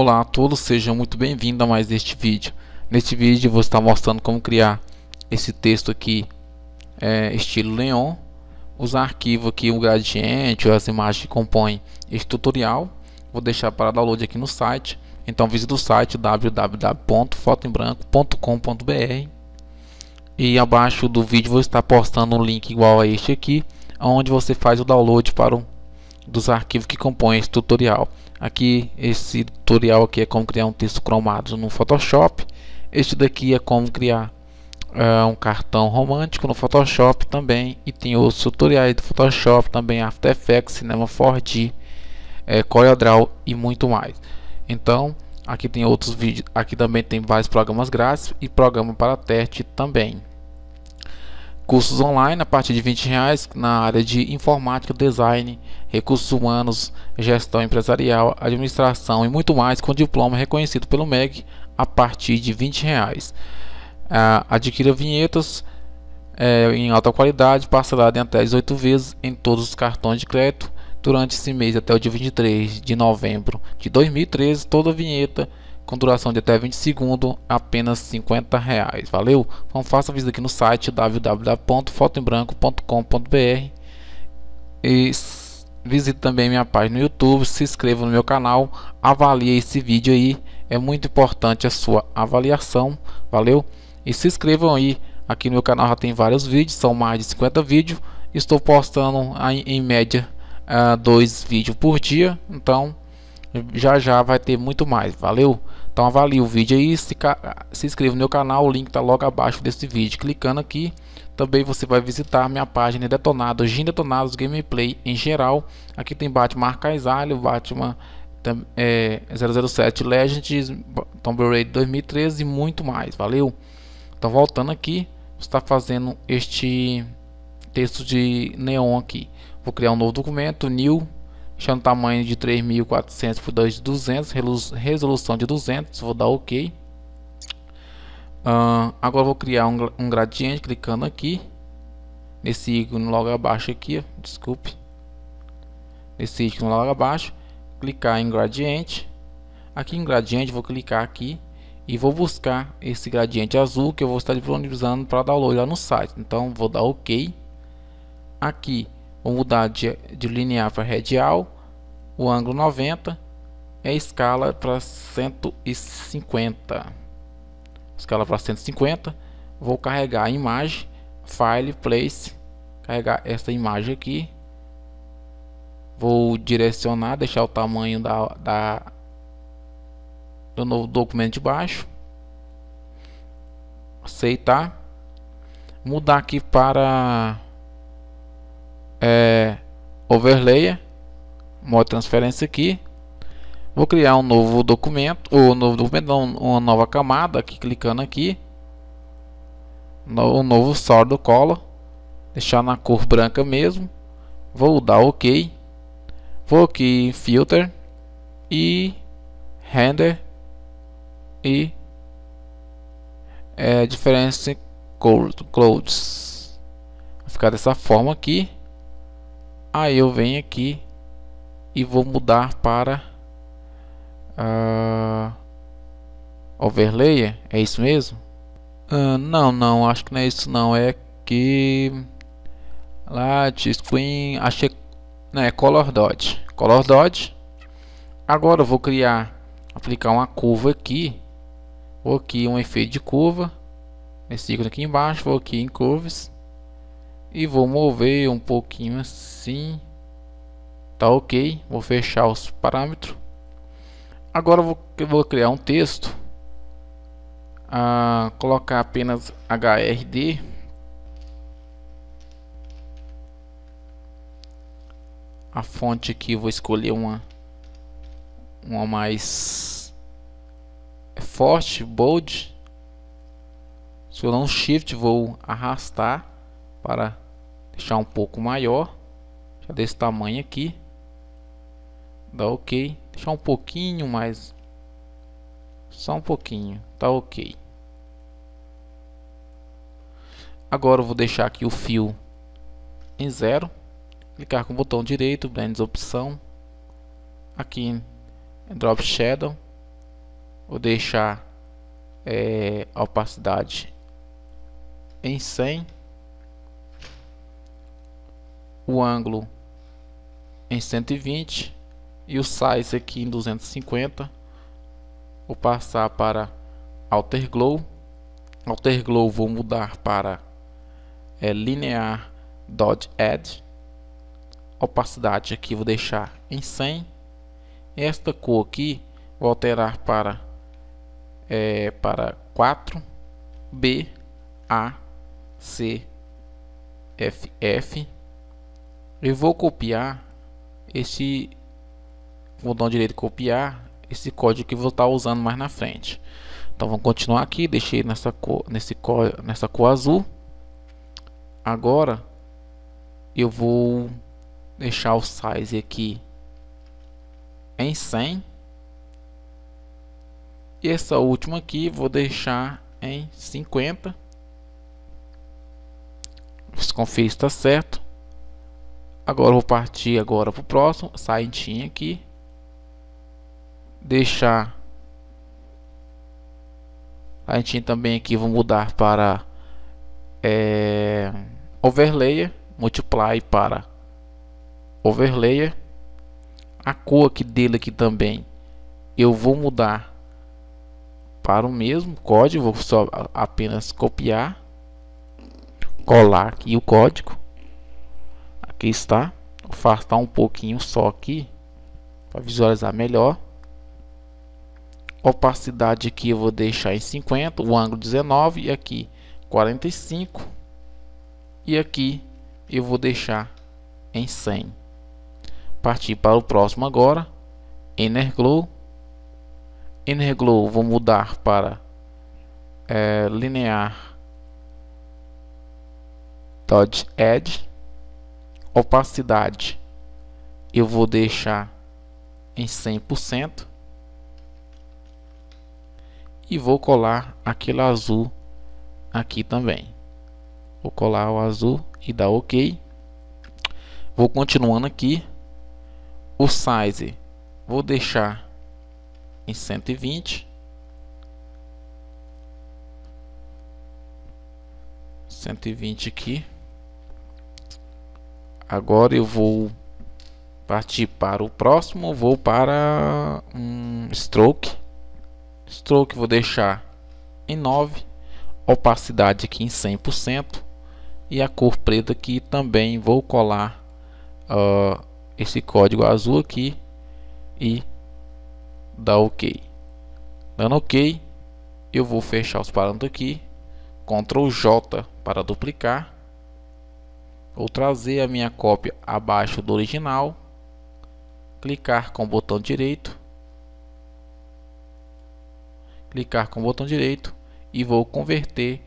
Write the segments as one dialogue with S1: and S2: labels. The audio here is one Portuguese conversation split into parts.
S1: Olá a todos, sejam muito bem-vindos a mais este vídeo. Neste vídeo vou estar mostrando como criar esse texto aqui é, estilo Leon, os arquivos aqui, o gradiente, as imagens que compõem este tutorial. Vou deixar para download aqui no site. Então visite o site www.fotoembranco.com.br e abaixo do vídeo vou estar postando um link igual a este aqui, onde você faz o download para o, dos arquivos que compõem este tutorial. Aqui esse tutorial aqui é como criar um texto cromado no Photoshop. Este daqui é como criar uh, um cartão romântico no Photoshop também. E tem outros tutoriais do Photoshop também, After Effects, Cinema 4D, é, eh, CorelDRAW e muito mais. Então aqui tem outros vídeos, aqui também tem vários programas grátis e programa para teste também cursos online a partir de 20 reais na área de informática, design, recursos humanos, gestão empresarial, administração e muito mais com diploma reconhecido pelo MEG a partir de 20 reais. Ah, adquira vinhetas eh, em alta qualidade, parcelada em até 18 vezes em todos os cartões de crédito. Durante esse mês até o dia 23 de novembro de 2013, toda vinheta com duração de até 20 segundos, apenas 50 reais. Valeu? Então faça visita aqui no site www.fotoembranco.com.br e visite também minha página no YouTube, se inscreva no meu canal, avalie esse vídeo aí, é muito importante a sua avaliação, valeu? E se inscrevam aí, aqui no meu canal já tem vários vídeos, são mais de 50 vídeos, estou postando em, em média uh, dois vídeos por dia, então já já vai ter muito mais, valeu? Então avalie o vídeo aí, se, se inscreva no meu canal, o link está logo abaixo desse vídeo. Clicando aqui, também você vai visitar minha página Detonados, Gin Detonados Gameplay em geral. Aqui tem Batman Arcaizalho, Batman é, 007 Legends, Tomb Raider 2013 e muito mais, valeu? Então voltando aqui, está fazendo este texto de neon aqui. Vou criar um novo documento, new Deixando o tamanho de 3400 por 2200, resolução de 200, vou dar OK. Uh, agora vou criar um, um, gradiente clicando aqui nesse ícone logo abaixo aqui, ó, desculpe, nesse ícone logo abaixo, clicar em gradiente. Aqui em gradiente vou clicar aqui e vou buscar esse gradiente azul que eu vou estar disponibilizando para download lá no site. Então vou dar OK. Aqui Vou mudar de, de linear para radial, o ângulo 90 e é a escala para 150. Escala para 150, vou carregar a imagem, File, Place, carregar essa imagem aqui. Vou direcionar, deixar o tamanho da, da do novo documento de baixo. Aceitar. Mudar aqui para é, overlay, uma transferência aqui. Vou criar um novo documento, ou um novo documento, uma nova camada aqui, clicando aqui. No, um novo do color, deixar na cor branca mesmo. Vou dar OK. Vou aqui em filter e render e é, diferença clouds. Vai ficar dessa forma aqui. Aí ah, eu venho aqui e vou mudar para uh, ah, overlay. É isso mesmo? Uh, não, não, acho que não é isso não. É que lá de screen, achei, é, né, color dot. Color dot. Agora eu vou criar, aplicar uma curva aqui. Vou aqui um efeito de curva. Nesse ícone aqui embaixo, vou aqui em curves e vou mover um pouquinho assim tá ok vou fechar os parâmetros agora vou, vou criar um texto ah, colocar apenas HRD a fonte aqui vou escolher uma uma mais é forte bold se eu não shift vou arrastar para deixar um pouco maior já desse tamanho aqui dá ok deixar um pouquinho mais só um pouquinho tá ok agora eu vou deixar aqui o fio em zero clicar com o botão direito blends opção aqui em drop shadow vou deixar é, a opacidade em 100 o ângulo em 120 e o size aqui em 250. Vou passar para Alter Glow. Alter Glow vou mudar para é, Linear Dodge Edge. Opacidade aqui vou deixar em 100. Esta cor aqui vou alterar para é, para 4 B A C F F eu vou copiar esse botão direito copiar esse código que vou estar usando mais na frente então vamos continuar aqui deixei nessa cor nesse cor nessa cor azul agora eu vou deixar o size aqui em 100 e essa última aqui vou deixar em 50 confira se confere está certo Agora vou partir agora para o próximo, saidinha aqui. Deixar a gente também aqui vou mudar para é, overlayer, multiply para overlayer. A cor aqui dele aqui também eu vou mudar para o mesmo código, vou só apenas copiar, colar aqui o código. Aqui está. Afastar um pouquinho só aqui. Para visualizar melhor. Opacidade aqui eu vou deixar em 50. O ângulo 19. E aqui 45. E aqui eu vou deixar em 100. Partir para o próximo agora. glow inner glow vou mudar para é, linear Dodge Edge Opacidade eu vou deixar em 100% e vou colar aquele azul aqui também. Vou colar o azul e dar OK. Vou continuando aqui. O size vou deixar em 120. 120 aqui. Agora eu vou partir para o próximo. Vou para um stroke. Stroke vou deixar em 9. Opacidade aqui em 100%. E a cor preta aqui também vou colar uh, esse código azul aqui e dar OK. Dando OK, eu vou fechar os parâmetros aqui. Ctrl J para duplicar ou trazer a minha cópia abaixo do original, clicar com o botão direito, clicar com o botão direito e vou converter,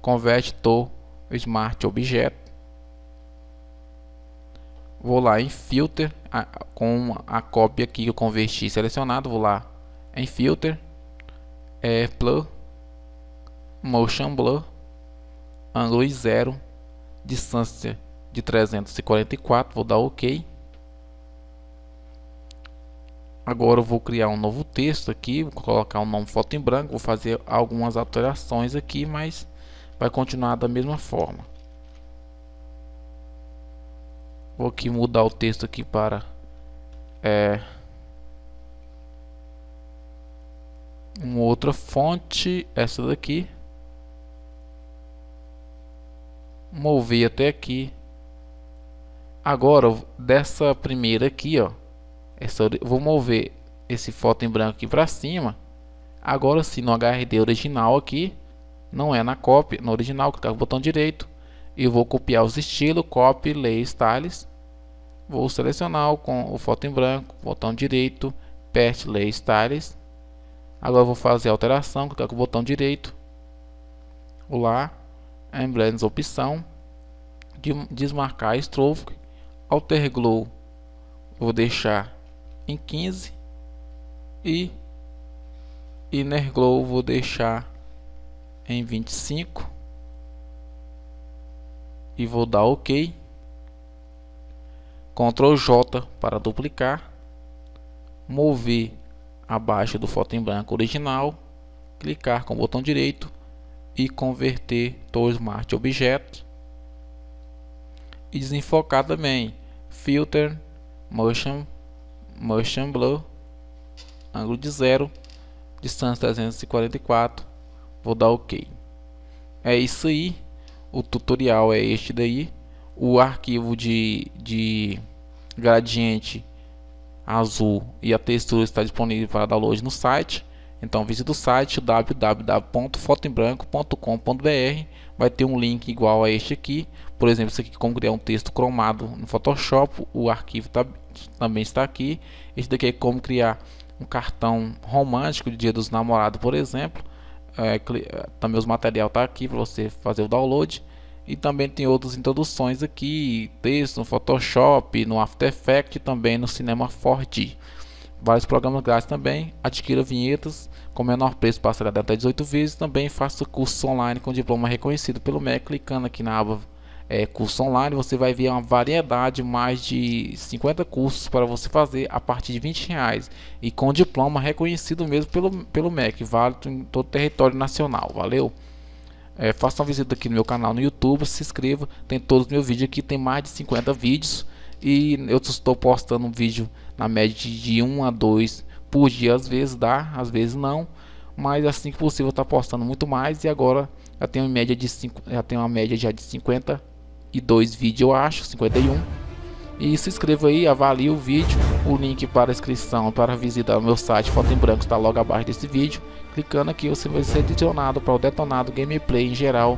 S1: converte to Smart Object. Vou lá em Filter, com a cópia que eu converti selecionado, vou lá em Filter, é Blur, Motion Blur, Ângulo 0, Distância de 344, vou dar OK. Agora eu vou criar um novo texto aqui, vou colocar um nome foto em branco, vou fazer algumas alterações aqui, mas vai continuar da mesma forma. Vou aqui mudar o texto aqui para é, uma outra fonte, essa daqui. Mover até aqui. Agora, dessa primeira aqui, ó, é essa, vou mover esse foto em branco aqui para cima. Agora sim, no HRD original aqui, não é na cópia no original, tá clicar o botão direito. Eu vou copiar os estilos, copy, lay, styles. Vou selecionar com o foto em branco, botão direito, past, lay, styles. Agora vou fazer a alteração, clicar tá com o botão direito. Lá, emblemas, opção, de desmarcar a estrofe Glow vou deixar em 15 e Inner Glow vou deixar em 25 e vou dar OK. Ctrl J para duplicar, mover abaixo do foto em branco original, clicar com o botão direito e converter to Smart objeto e desenfocar também. Filter, Motion, Motion Blur, ângulo de zero distância 344, vou dar OK. É isso aí, o tutorial é este daí, o arquivo de, de gradiente azul e a textura está disponível para download no site. Então visite o site www.fotoembranco.com.br Vai ter um link igual a este aqui. Por exemplo, esse aqui como criar um texto cromado no Photoshop. O arquivo tá, também está aqui. Este daqui é como criar um cartão romântico de Dia dos Namorados, por exemplo. É, é também os material está aqui para você fazer o download. E também tem outras introduções aqui, texto no Photoshop, no After Effects e também no Cinema 4D vários programas grátis também, adquira vinhetas com menor preço parcelado até 18 vezes, também faça curso online com diploma reconhecido pelo MEC, clicando aqui na aba é, curso online, você vai ver uma variedade, mais de 50 cursos para você fazer a partir de 20 reais e com diploma reconhecido mesmo pelo, pelo MEC, válido em todo o território nacional, valeu? É, faça uma visita aqui no meu canal no YouTube, se inscreva, tem todos os meus vídeos aqui, tem mais de 50 vídeos e eu estou postando um vídeo na média de 1 a 2 por dia, às vezes dá, às vezes não, mas é assim que possível está postando muito mais e agora já tem uma média de 5, já tem uma média já de 52 vídeos, eu acho, 51 e se inscreva aí, avalie o vídeo. O link para inscrição para visitar o meu site Foto em Branco está logo abaixo desse vídeo. Clicando aqui você vai ser adicionado para o detonado gameplay em geral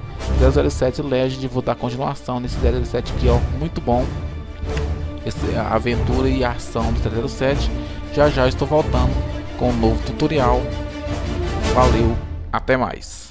S1: 007 Legend. Vou dar continuação nesse 007 aqui, ó, muito bom. É aventura e a ação do 307. Já já estou voltando com um novo tutorial. Valeu, até mais.